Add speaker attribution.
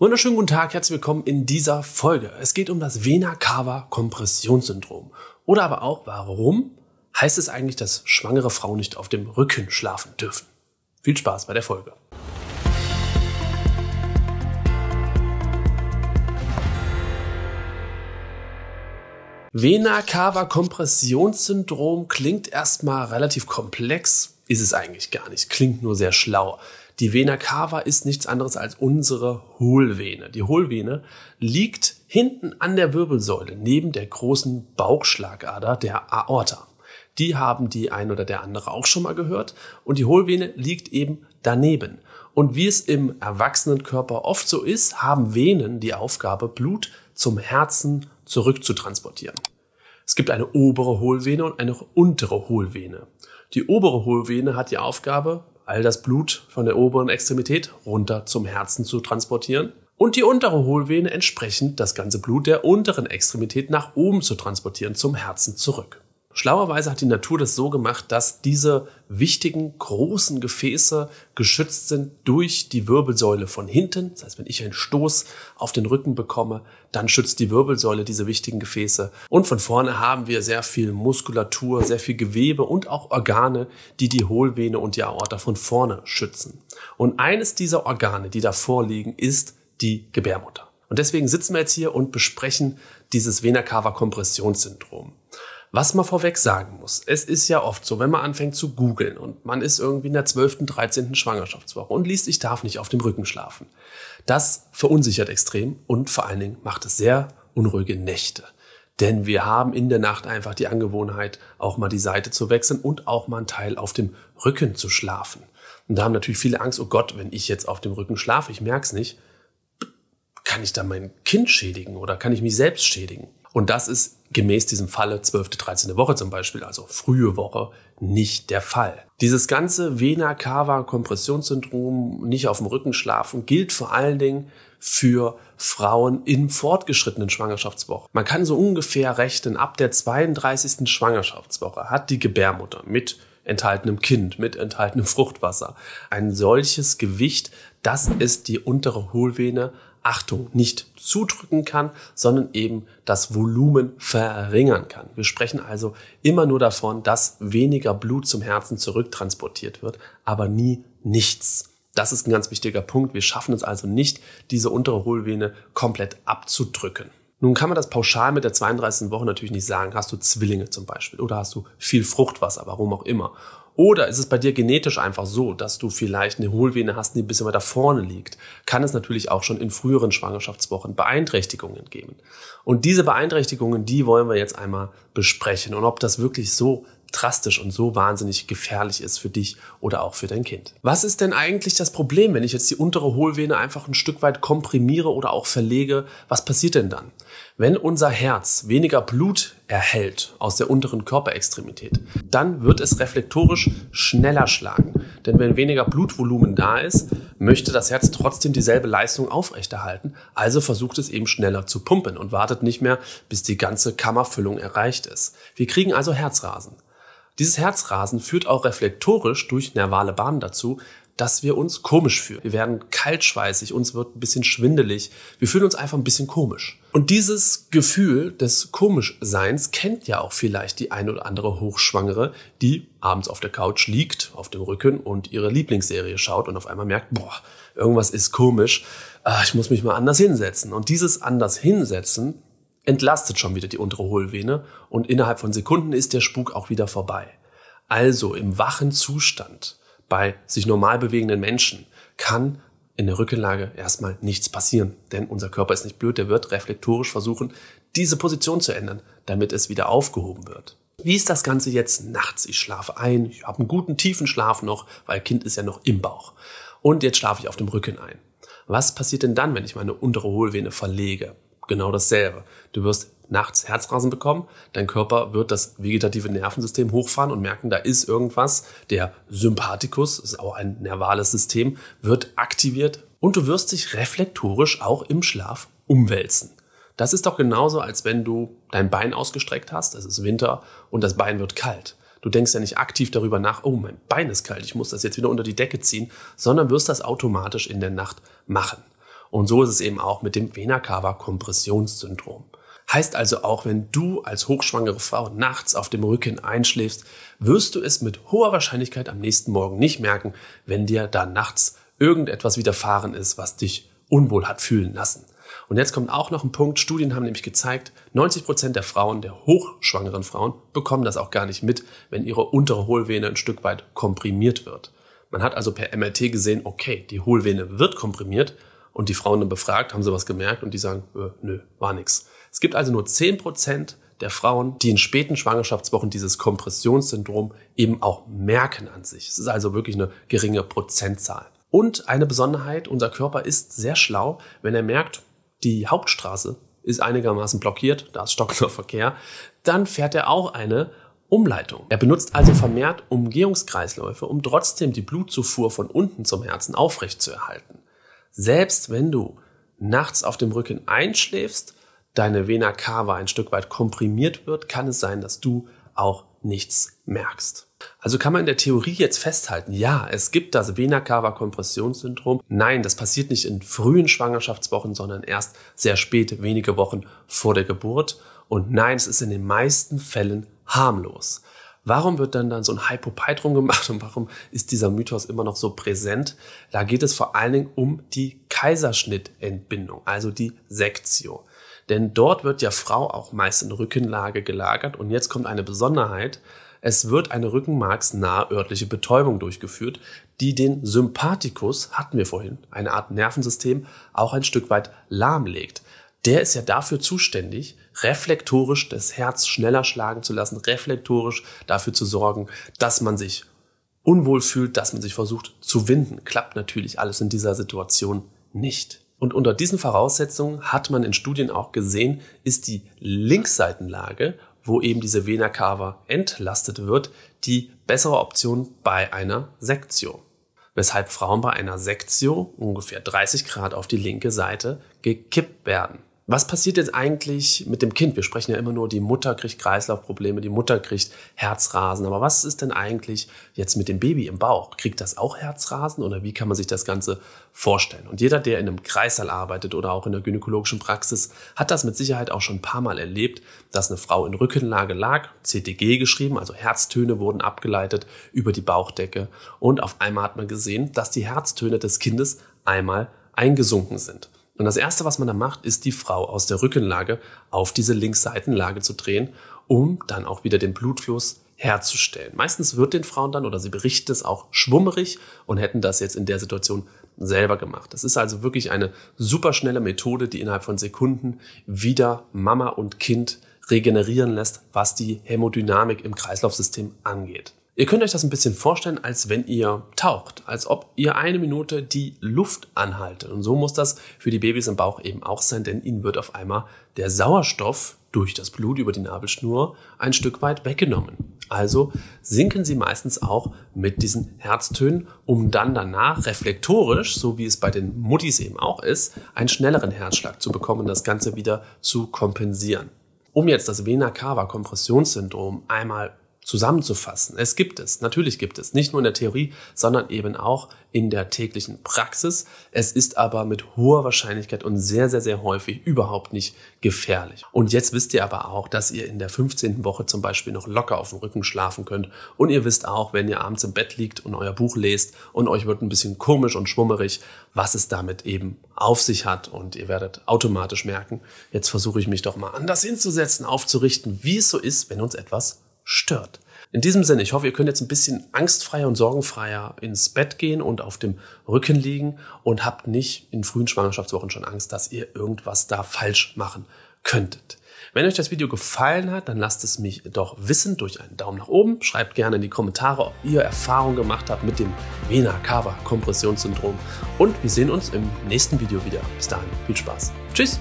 Speaker 1: Wunderschönen guten Tag, herzlich willkommen in dieser Folge. Es geht um das Vena Cava Kompressionssyndrom oder aber auch warum heißt es eigentlich, dass schwangere Frauen nicht auf dem Rücken schlafen dürfen. Viel Spaß bei der Folge. Vena Cava Kompressionssyndrom klingt erstmal relativ komplex, ist es eigentlich gar nicht, klingt nur sehr schlau. Die Vena cava ist nichts anderes als unsere Hohlvene. Die Hohlvene liegt hinten an der Wirbelsäule neben der großen Bauchschlagader der Aorta. Die haben die ein oder der andere auch schon mal gehört und die Hohlvene liegt eben daneben. Und wie es im Erwachsenenkörper oft so ist, haben Venen die Aufgabe, Blut zum Herzen zurückzutransportieren. Es gibt eine obere Hohlvene und eine untere Hohlvene. Die obere Hohlvene hat die Aufgabe, all das Blut von der oberen Extremität runter zum Herzen zu transportieren und die untere Hohlvene entsprechend das ganze Blut der unteren Extremität nach oben zu transportieren zum Herzen zurück. Schlauerweise hat die Natur das so gemacht, dass diese wichtigen großen Gefäße geschützt sind durch die Wirbelsäule von hinten. Das heißt, wenn ich einen Stoß auf den Rücken bekomme, dann schützt die Wirbelsäule diese wichtigen Gefäße. Und von vorne haben wir sehr viel Muskulatur, sehr viel Gewebe und auch Organe, die die Hohlvene und die Aorta von vorne schützen. Und eines dieser Organe, die da vorliegen, ist die Gebärmutter. Und deswegen sitzen wir jetzt hier und besprechen dieses Vena Cava Kompressionssyndrom. Was man vorweg sagen muss, es ist ja oft so, wenn man anfängt zu googeln und man ist irgendwie in der 12., 13. Schwangerschaftswoche und liest, ich darf nicht auf dem Rücken schlafen. Das verunsichert extrem und vor allen Dingen macht es sehr unruhige Nächte. Denn wir haben in der Nacht einfach die Angewohnheit, auch mal die Seite zu wechseln und auch mal einen Teil auf dem Rücken zu schlafen. Und da haben natürlich viele Angst, oh Gott, wenn ich jetzt auf dem Rücken schlafe, ich merk's nicht, kann ich da mein Kind schädigen oder kann ich mich selbst schädigen? Und das ist gemäß diesem Falle 12. 13. Woche zum Beispiel, also frühe Woche, nicht der Fall. Dieses ganze Vena-Cava-Kompressionssyndrom, nicht auf dem Rücken schlafen, gilt vor allen Dingen für Frauen in fortgeschrittenen Schwangerschaftswochen. Man kann so ungefähr rechnen, ab der 32. Schwangerschaftswoche hat die Gebärmutter mit enthaltenem Kind, mit enthaltenem Fruchtwasser ein solches Gewicht, dass es die untere Hohlvene Achtung, nicht zudrücken kann, sondern eben das Volumen verringern kann. Wir sprechen also immer nur davon, dass weniger Blut zum Herzen zurücktransportiert wird, aber nie nichts. Das ist ein ganz wichtiger Punkt. Wir schaffen es also nicht, diese untere Hohlvene komplett abzudrücken. Nun kann man das pauschal mit der 32. Woche natürlich nicht sagen. Hast du Zwillinge zum Beispiel oder hast du viel Fruchtwasser, warum auch immer. Oder ist es bei dir genetisch einfach so, dass du vielleicht eine Hohlvene hast, die ein bisschen weiter vorne liegt? Kann es natürlich auch schon in früheren Schwangerschaftswochen Beeinträchtigungen geben. Und diese Beeinträchtigungen, die wollen wir jetzt einmal besprechen. Und ob das wirklich so drastisch und so wahnsinnig gefährlich ist für dich oder auch für dein Kind. Was ist denn eigentlich das Problem, wenn ich jetzt die untere Hohlvene einfach ein Stück weit komprimiere oder auch verlege? Was passiert denn dann? Wenn unser Herz weniger Blut erhält aus der unteren Körperextremität, dann wird es reflektorisch schneller schlagen. Denn wenn weniger Blutvolumen da ist, möchte das Herz trotzdem dieselbe Leistung aufrechterhalten. Also versucht es eben schneller zu pumpen und wartet nicht mehr, bis die ganze Kammerfüllung erreicht ist. Wir kriegen also Herzrasen. Dieses Herzrasen führt auch reflektorisch durch nervale Bahnen dazu, dass wir uns komisch fühlen. Wir werden kaltschweißig, uns wird ein bisschen schwindelig, wir fühlen uns einfach ein bisschen komisch. Und dieses Gefühl des Komischseins kennt ja auch vielleicht die eine oder andere Hochschwangere, die abends auf der Couch liegt, auf dem Rücken und ihre Lieblingsserie schaut und auf einmal merkt, boah, irgendwas ist komisch, ah, ich muss mich mal anders hinsetzen. Und dieses anders hinsetzen entlastet schon wieder die untere Hohlvene und innerhalb von Sekunden ist der Spuk auch wieder vorbei. Also im wachen Zustand bei sich normal bewegenden Menschen kann in der Rückenlage erstmal nichts passieren. Denn unser Körper ist nicht blöd, der wird reflektorisch versuchen, diese Position zu ändern, damit es wieder aufgehoben wird. Wie ist das Ganze jetzt nachts? Ich schlafe ein, ich habe einen guten tiefen Schlaf noch, weil Kind ist ja noch im Bauch. Und jetzt schlafe ich auf dem Rücken ein. Was passiert denn dann, wenn ich meine untere Hohlvene verlege? genau dasselbe. Du wirst nachts Herzrasen bekommen, dein Körper wird das vegetative Nervensystem hochfahren und merken, da ist irgendwas. Der Sympathikus, ist auch ein nervales System, wird aktiviert und du wirst dich reflektorisch auch im Schlaf umwälzen. Das ist doch genauso, als wenn du dein Bein ausgestreckt hast, es ist Winter und das Bein wird kalt. Du denkst ja nicht aktiv darüber nach, oh, mein Bein ist kalt, ich muss das jetzt wieder unter die Decke ziehen, sondern wirst das automatisch in der Nacht machen. Und so ist es eben auch mit dem Venakawa-Kompressionssyndrom. Heißt also auch, wenn du als hochschwangere Frau nachts auf dem Rücken einschläfst, wirst du es mit hoher Wahrscheinlichkeit am nächsten Morgen nicht merken, wenn dir da nachts irgendetwas widerfahren ist, was dich unwohl hat fühlen lassen. Und jetzt kommt auch noch ein Punkt. Studien haben nämlich gezeigt, 90 Prozent der Frauen, der hochschwangeren Frauen, bekommen das auch gar nicht mit, wenn ihre untere Hohlvene ein Stück weit komprimiert wird. Man hat also per MRT gesehen, okay, die Hohlvene wird komprimiert und die Frauen dann befragt, haben sie was gemerkt und die sagen, äh, nö, war nix. Es gibt also nur zehn Prozent der Frauen, die in späten Schwangerschaftswochen dieses Kompressionssyndrom eben auch merken an sich. Es ist also wirklich eine geringe Prozentzahl. Und eine Besonderheit, unser Körper ist sehr schlau, wenn er merkt, die Hauptstraße ist einigermaßen blockiert, da ist stockender Verkehr, dann fährt er auch eine Umleitung. Er benutzt also vermehrt Umgehungskreisläufe, um trotzdem die Blutzufuhr von unten zum Herzen aufrechtzuerhalten selbst wenn du nachts auf dem Rücken einschläfst, deine Vena cava ein Stück weit komprimiert wird, kann es sein, dass du auch nichts merkst. Also kann man in der Theorie jetzt festhalten, ja, es gibt das Vena cava Kompressionssyndrom. Nein, das passiert nicht in frühen Schwangerschaftswochen, sondern erst sehr spät, wenige Wochen vor der Geburt. Und nein, es ist in den meisten Fällen harmlos. Warum wird dann dann so ein Hypopytrum gemacht und warum ist dieser Mythos immer noch so präsent? Da geht es vor allen Dingen um die Kaiserschnittentbindung, also die Sektio. Denn dort wird ja Frau auch meist in Rückenlage gelagert und jetzt kommt eine Besonderheit. Es wird eine rückenmarksnahe örtliche Betäubung durchgeführt, die den Sympathikus, hatten wir vorhin, eine Art Nervensystem, auch ein Stück weit lahmlegt der ist ja dafür zuständig, reflektorisch das Herz schneller schlagen zu lassen, reflektorisch dafür zu sorgen, dass man sich unwohl fühlt, dass man sich versucht zu winden. Klappt natürlich alles in dieser Situation nicht. Und unter diesen Voraussetzungen hat man in Studien auch gesehen, ist die Linksseitenlage, wo eben diese Vena cava entlastet wird, die bessere Option bei einer Sektio. Weshalb Frauen bei einer Sektio ungefähr 30 Grad auf die linke Seite gekippt werden. Was passiert jetzt eigentlich mit dem Kind? Wir sprechen ja immer nur, die Mutter kriegt Kreislaufprobleme, die Mutter kriegt Herzrasen. Aber was ist denn eigentlich jetzt mit dem Baby im Bauch? Kriegt das auch Herzrasen oder wie kann man sich das Ganze vorstellen? Und jeder, der in einem Kreissaal arbeitet oder auch in der gynäkologischen Praxis, hat das mit Sicherheit auch schon ein paar Mal erlebt, dass eine Frau in Rückenlage lag, CTG geschrieben, also Herztöne wurden abgeleitet über die Bauchdecke und auf einmal hat man gesehen, dass die Herztöne des Kindes einmal eingesunken sind. Und das Erste, was man da macht, ist die Frau aus der Rückenlage auf diese Linksseitenlage zu drehen, um dann auch wieder den Blutfluss herzustellen. Meistens wird den Frauen dann oder sie berichten es auch schwummerig und hätten das jetzt in der Situation selber gemacht. Das ist also wirklich eine superschnelle Methode, die innerhalb von Sekunden wieder Mama und Kind regenerieren lässt, was die Hämodynamik im Kreislaufsystem angeht. Ihr könnt euch das ein bisschen vorstellen, als wenn ihr taucht, als ob ihr eine Minute die Luft anhaltet. Und so muss das für die Babys im Bauch eben auch sein, denn ihnen wird auf einmal der Sauerstoff durch das Blut über die Nabelschnur ein Stück weit weggenommen. Also sinken sie meistens auch mit diesen Herztönen, um dann danach reflektorisch, so wie es bei den Muttis eben auch ist, einen schnelleren Herzschlag zu bekommen und das Ganze wieder zu kompensieren. Um jetzt das Vena Cava Kompressionssyndrom einmal zusammenzufassen. Es gibt es, natürlich gibt es, nicht nur in der Theorie, sondern eben auch in der täglichen Praxis. Es ist aber mit hoher Wahrscheinlichkeit und sehr, sehr, sehr häufig überhaupt nicht gefährlich. Und jetzt wisst ihr aber auch, dass ihr in der 15. Woche zum Beispiel noch locker auf dem Rücken schlafen könnt. Und ihr wisst auch, wenn ihr abends im Bett liegt und euer Buch lest und euch wird ein bisschen komisch und schwummerig, was es damit eben auf sich hat. Und ihr werdet automatisch merken, jetzt versuche ich mich doch mal anders hinzusetzen, aufzurichten, wie es so ist, wenn uns etwas stört. In diesem Sinne, ich hoffe, ihr könnt jetzt ein bisschen angstfreier und sorgenfreier ins Bett gehen und auf dem Rücken liegen und habt nicht in frühen Schwangerschaftswochen schon Angst, dass ihr irgendwas da falsch machen könntet. Wenn euch das Video gefallen hat, dann lasst es mich doch wissen durch einen Daumen nach oben. Schreibt gerne in die Kommentare, ob ihr Erfahrungen gemacht habt mit dem Vena-Cava-Kompressionssyndrom. Und wir sehen uns im nächsten Video wieder. Bis dahin, viel Spaß. Tschüss!